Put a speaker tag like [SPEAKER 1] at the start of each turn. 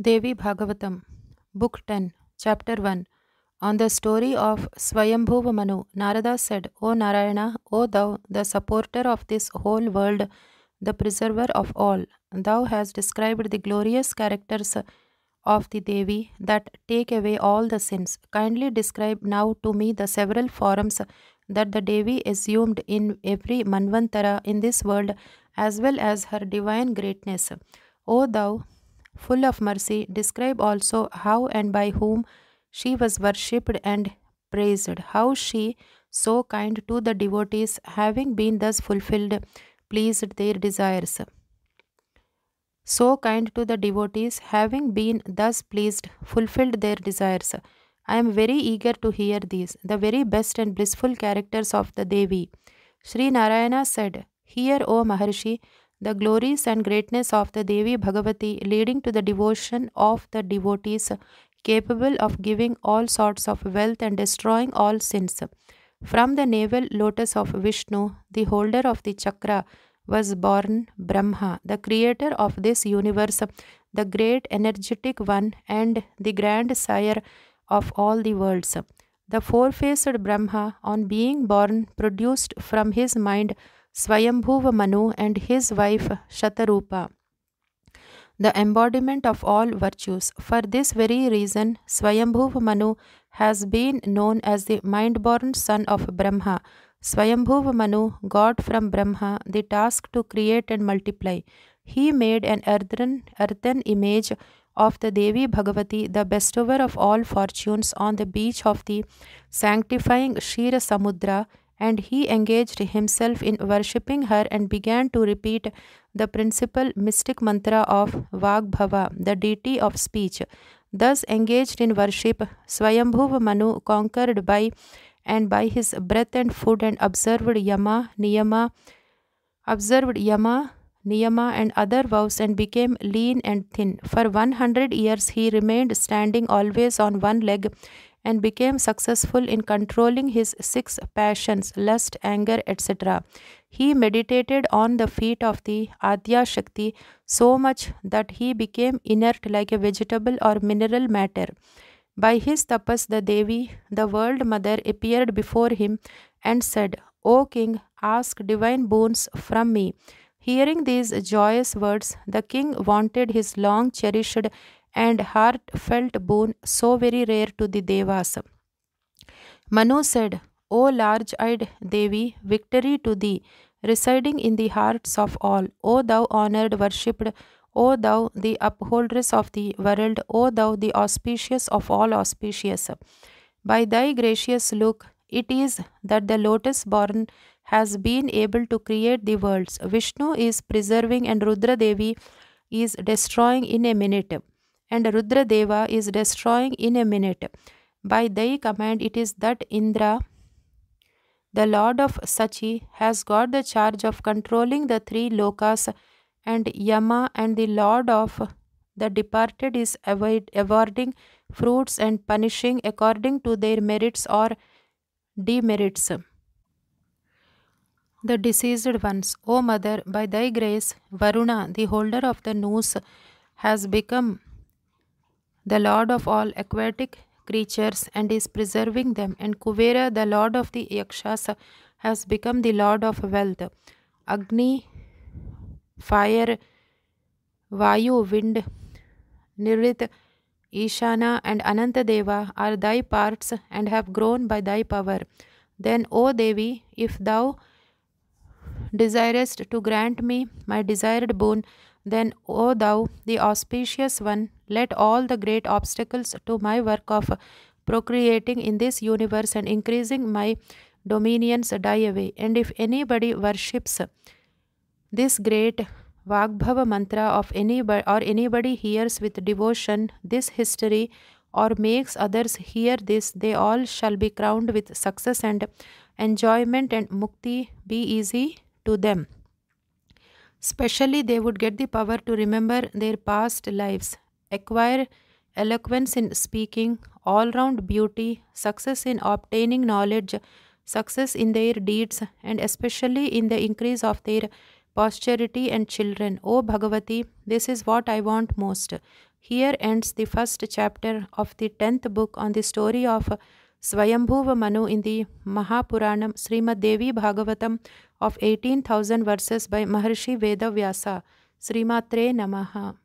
[SPEAKER 1] Devi Bhagavatam, Book 10, Chapter 1 On the story of Swayambhuva Manu, Narada said, O Narayana, O thou, the supporter of this whole world, the preserver of all, thou hast described the glorious characters of the Devi that take away all the sins. Kindly describe now to me the several forms that the Devi assumed in every Manvantara in this world, as well as her divine greatness. O thou, full of mercy, describe also how and by whom she was worshipped and praised, how she, so kind to the devotees, having been thus fulfilled, pleased their desires. So kind to the devotees, having been thus pleased, fulfilled their desires. I am very eager to hear these, the very best and blissful characters of the Devi. Sri Narayana said, Hear, O Maharshi, the glories and greatness of the Devi Bhagavati, leading to the devotion of the devotees capable of giving all sorts of wealth and destroying all sins. From the navel lotus of Vishnu, the holder of the chakra, was born Brahma, the creator of this universe, the great energetic one, and the grand sire of all the worlds. The four faced Brahma, on being born, produced from his mind Swayambhuva Manu and his wife Shatarupa, the embodiment of all virtues. For this very reason, Swayambhuva Manu has been known as the mind-born son of Brahma. Swayambhuva Manu, God from Brahma, the task to create and multiply. He made an earthen, earthen image of the Devi Bhagavati, the bestower of all fortunes, on the beach of the sanctifying Shira Samudra and he engaged himself in worshipping her and began to repeat the principal mystic mantra of Vagbhava, the deity of speech. Thus engaged in worship, Swayambhuva Manu conquered by and by his breath and food and observed Yama, Niyama, observed Yama, Niyama and other vows and became lean and thin. For 100 years he remained standing always on one leg and became successful in controlling his six passions, lust, anger, etc. He meditated on the feet of the Adya Shakti so much that he became inert like a vegetable or mineral matter. By his tapas, the Devi, the World Mother, appeared before him and said, O king, ask divine boons from me. Hearing these joyous words, the king wanted his long cherished and heartfelt boon so very rare to the Devas. Manu said, O large eyed Devi, victory to thee, residing in the hearts of all. O thou honored, worshipped, O thou the upholdress of the world, O thou the auspicious of all auspicious. By thy gracious look, it is that the lotus born has been able to create the worlds. Vishnu is preserving and Rudra Devi is destroying in a minute and Rudradeva is destroying in a minute. By thy command, it is that Indra, the lord of Sachi, has got the charge of controlling the three lokas, and Yama and the lord of the departed is awarding fruits and punishing according to their merits or demerits. The deceased ones, O Mother, by thy grace, Varuna, the holder of the noose, has become the lord of all aquatic creatures and is preserving them, and Kuvera, the lord of the Yakshas, has become the lord of wealth. Agni, fire, Vayu, wind, Nirit, Ishana, and Anantadeva are thy parts and have grown by thy power. Then, O Devi, if thou desirest to grant me my desired boon, then, O thou, the auspicious one, let all the great obstacles to my work of procreating in this universe and increasing my dominions die away. And if anybody worships this great Vagbhava mantra of anybody or anybody hears with devotion this history or makes others hear this, they all shall be crowned with success and enjoyment and mukti be easy to them. Specially, they would get the power to remember their past lives acquire eloquence in speaking, all round beauty, success in obtaining knowledge, success in their deeds, and especially in the increase of their posterity and children. O Bhagavati, this is what I want most. Here ends the first chapter of the tenth book on the story of Swayambhuva Manu in the Mahapuranam Srimad Devi Bhagavatam of 18,000 verses by Maharshi Vedavyasa. Srimatre Namaha.